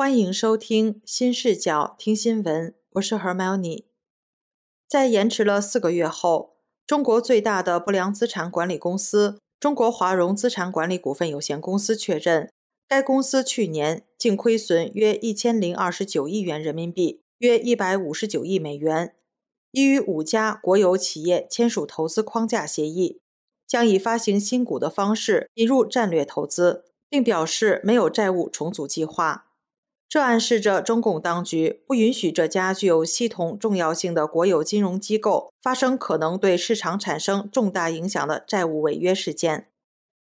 欢迎收听新视角听新闻，我是 Hermione。在延迟了四个月后，中国最大的不良资产管理公司中国华融资产管理股份有限公司确认，该公司去年净亏损约一千零二十九亿元人民币，约一百五十九亿美元。已与五家国有企业签署投资框架协议，将以发行新股的方式引入战略投资，并表示没有债务重组计划。这暗示着中共当局不允许这家具有系统重要性的国有金融机构发生可能对市场产生重大影响的债务违约事件。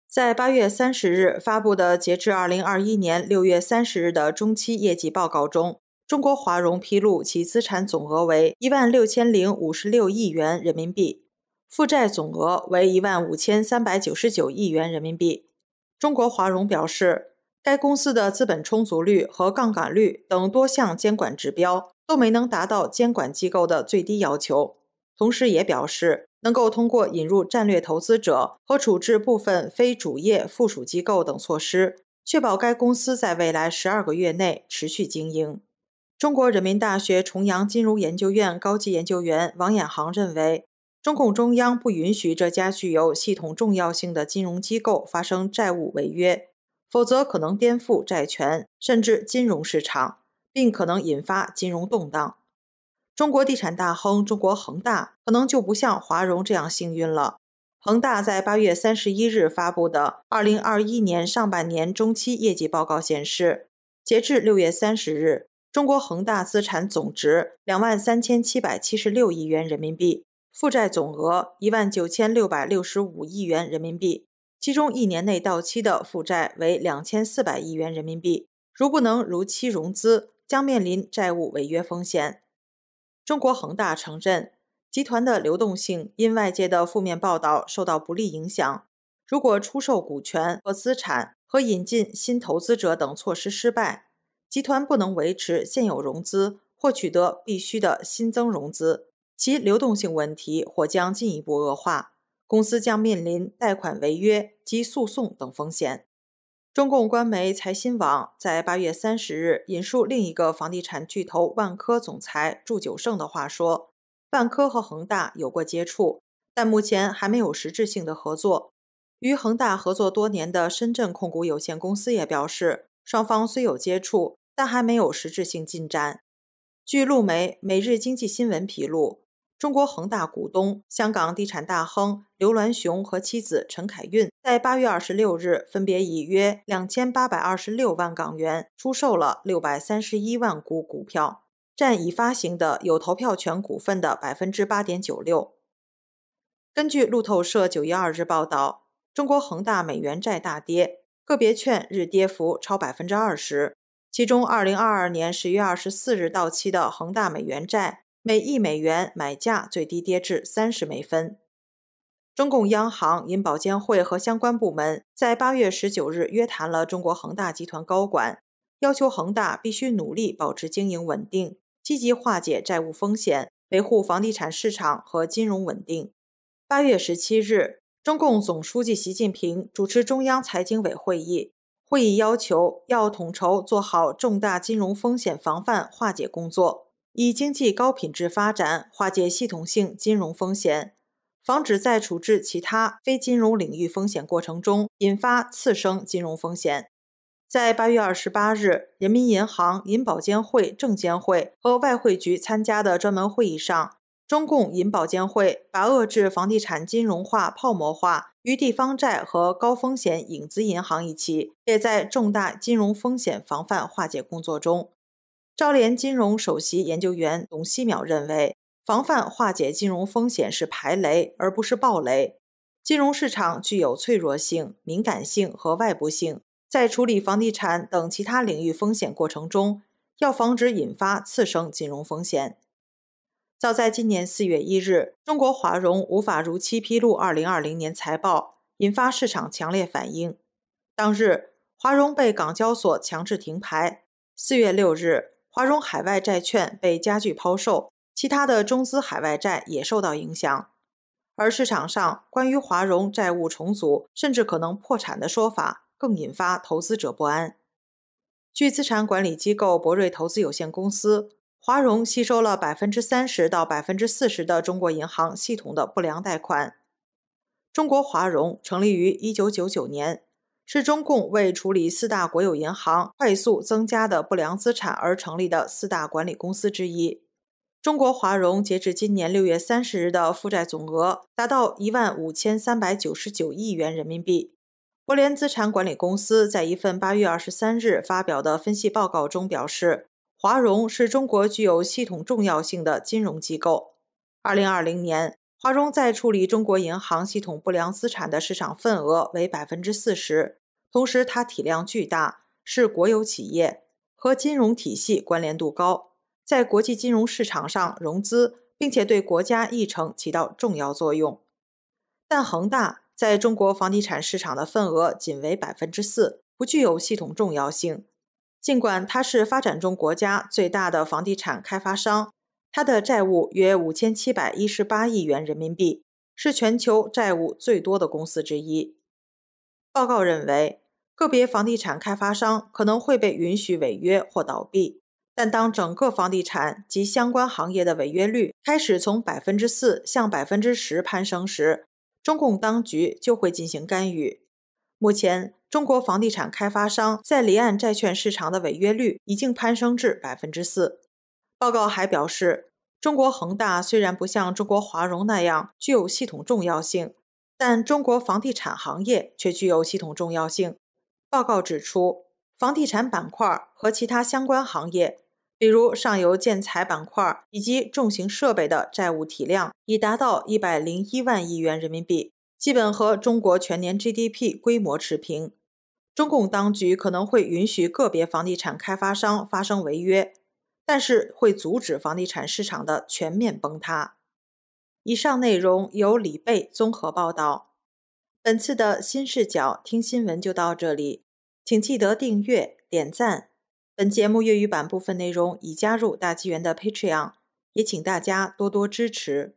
在八月三十日发布的截至二零二一年六月三十日的中期业绩报告中，中国华融披露其资产总额为一万六千零五十六亿元人民币，负债总额为一万五千三百九十九亿元人民币。中国华融表示。该公司的资本充足率和杠杆率等多项监管指标都没能达到监管机构的最低要求，同时也表示能够通过引入战略投资者和处置部分非主业附属机构等措施，确保该公司在未来十二个月内持续经营。中国人民大学重阳金融研究院高级研究员王衍航认为，中共中央不允许这家具有系统重要性的金融机构发生债务违约。否则，可能颠覆债权，甚至金融市场，并可能引发金融动荡。中国地产大亨中国恒大可能就不像华融这样幸运了。恒大在八月三十一日发布的二零二一年上半年中期业绩报告显示，截至六月三十日，中国恒大资产总值两万三千七百七十六亿元人民币，负债总额一万九千六百六十五亿元人民币。其中一年内到期的负债为两千四百亿元人民币，如不能如期融资，将面临债务违约风险。中国恒大城镇集团的流动性因外界的负面报道受到不利影响。如果出售股权和资产和引进新投资者等措施失败，集团不能维持现有融资或取得必须的新增融资，其流动性问题或将进一步恶化。公司将面临贷款违约及诉讼等风险。中共官媒财新网在八月三十日引述另一个房地产巨头万科总裁祝九胜的话说：“万科和恒大有过接触，但目前还没有实质性的合作。”与恒大合作多年的深圳控股有限公司也表示，双方虽有接触，但还没有实质性进展。据路媒《每日经济新闻》披露。中国恒大股东、香港地产大亨刘銮雄和妻子陈凯韵在八月二十六日分别以约两千八百二十六万港元出售了六百三十一万股股票，占已发行的有投票权股份的百分之八点九六。根据路透社九月二日报道，中国恒大美元债大跌，个别券日跌幅超百分之二十，其中二零二二年十月二十四日到期的恒大美元债。每亿美元买价最低跌至三十美分。中共央行、银保监会和相关部门在八月十九日约谈了中国恒大集团高管，要求恒大必须努力保持经营稳定，积极化解债务风险，维护房地产市场和金融稳定。八月十七日，中共总书记习近平主持中央财经委会议，会议要求要统筹做好重大金融风险防范化解工作。以经济高品质发展化解系统性金融风险，防止在处置其他非金融领域风险过程中引发次生金融风险。在八月二十八日，人民银行、银保监会、证监会和外汇局参加的专门会议上，中共银保监会把遏制房地产金融化、泡沫化与地方债和高风险影子银行一起，列在重大金融风险防范化解工作中。交联金融首席研究员董希淼认为，防范化解金融风险是排雷而不是暴雷。金融市场具有脆弱性、敏感性和外部性，在处理房地产等其他领域风险过程中，要防止引发次生金融风险。早在今年四月一日，中国华融无法如期披露二零二零年财报，引发市场强烈反应。当日，华融被港交所强制停牌。四月六日。华融海外债券被加剧抛售，其他的中资海外债也受到影响。而市场上关于华融债务重组甚至可能破产的说法，更引发投资者不安。据资产管理机构博瑞投资有限公司，华融吸收了百分之三十到百分之四十的中国银行系统的不良贷款。中国华融成立于一九九九年。是中共为处理四大国有银行快速增加的不良资产而成立的四大管理公司之一。中国华融截至今年六月三十日的负债总额达到一万五千三百九十九亿元人民币。国联资产管理公司在一份八月二十三日发表的分析报告中表示，华融是中国具有系统重要性的金融机构。二零二零年，华融在处理中国银行系统不良资产的市场份额为百分之四十。同时，它体量巨大，是国有企业和金融体系关联度高，在国际金融市场上融资，并且对国家议程起到重要作用。但恒大在中国房地产市场的份额仅为百分之四，不具有系统重要性。尽管它是发展中国家最大的房地产开发商，它的债务约五千七百一十八亿元人民币，是全球债务最多的公司之一。报告认为。个别房地产开发商可能会被允许违约或倒闭，但当整个房地产及相关行业的违约率开始从百分之四向百分之十攀升时，中共当局就会进行干预。目前，中国房地产开发商在离岸债券市场的违约率已经攀升至百分之四。报告还表示，中国恒大虽然不像中国华融那样具有系统重要性，但中国房地产行业却具有系统重要性。报告指出，房地产板块和其他相关行业，比如上游建材板块以及重型设备的债务体量已达到一百零一万亿元人民币，基本和中国全年 GDP 规模持平。中共当局可能会允许个别房地产开发商发生违约，但是会阻止房地产市场的全面崩塌。以上内容由李贝综合报道。本次的新视角听新闻就到这里，请记得订阅、点赞。本节目粤语版部分内容已加入大纪元的 Patreon，也请大家多多支持。